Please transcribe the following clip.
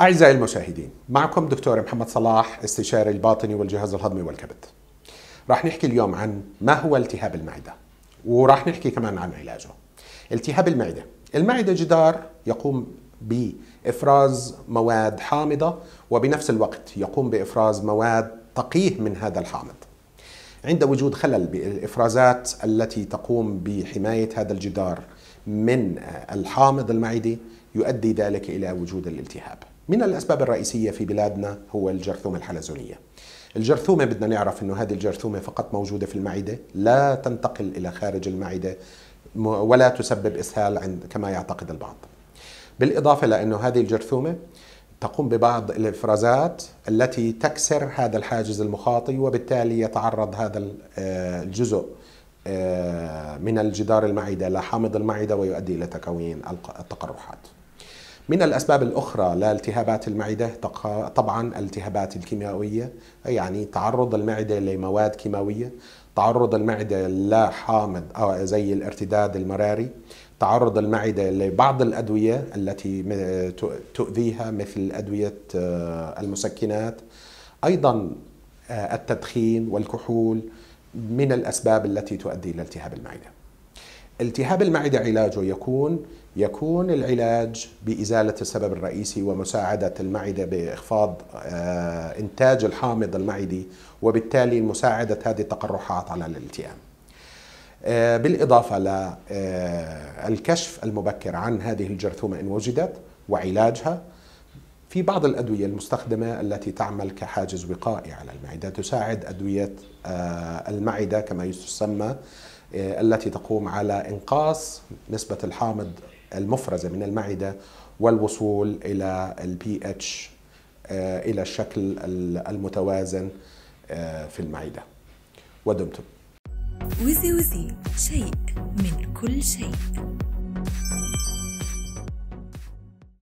أعزائي المشاهدين معكم دكتور محمد صلاح استشاري الباطني والجهاز الهضمي والكبد راح نحكي اليوم عن ما هو التهاب المعدة وراح نحكي كمان عن علاجه التهاب المعدة المعدة جدار يقوم بإفراز مواد حامضة وبنفس الوقت يقوم بإفراز مواد تقيه من هذا الحامض عند وجود خلل بالإفرازات التي تقوم بحماية هذا الجدار من الحامض المعدي يؤدي ذلك إلى وجود الالتهاب من الأسباب الرئيسية في بلادنا هو الجرثومة الحلزونية الجرثومة بدنا نعرف أنه هذه الجرثومة فقط موجودة في المعدة لا تنتقل إلى خارج المعدة ولا تسبب إسهال عند كما يعتقد البعض بالإضافة لأنه هذه الجرثومة تقوم ببعض الإفرازات التي تكسر هذا الحاجز المخاطي وبالتالي يتعرض هذا آه، الجزء آه، من الجدار المعدة لحامض المعدة ويؤدي إلى تكوين التقرحات من الأسباب الأخرى لالتهابات المعدة طبعا الالتهابات الكيميائية يعني تعرض المعدة لمواد كيماوية تعرض المعدة لحامض أو زي الارتداد المراري تعرض المعدة لبعض الأدوية التي تؤذيها مثل أدوية آه، المسكنات أيضا آه، التدخين والكحول من الأسباب التي تؤدي إلى التهاب المعدة التهاب المعده علاجه يكون يكون العلاج بازاله السبب الرئيسي ومساعده المعده باخفاض آه، انتاج الحامض المعدي وبالتالي مساعده هذه التقرحات على الالتئام. آه، بالاضافه للكشف آه، المبكر عن هذه الجرثومه ان وجدت وعلاجها في بعض الادويه المستخدمه التي تعمل كحاجز وقائي على المعده تساعد ادويه المعده كما يسمى آه، التي تقوم على انقاص نسبه الحامض المفرزه من المعده والوصول الى البي اتش آه، الى الشكل المتوازن آه، في المعده ودمتم وزي وزي شيء من كل شيء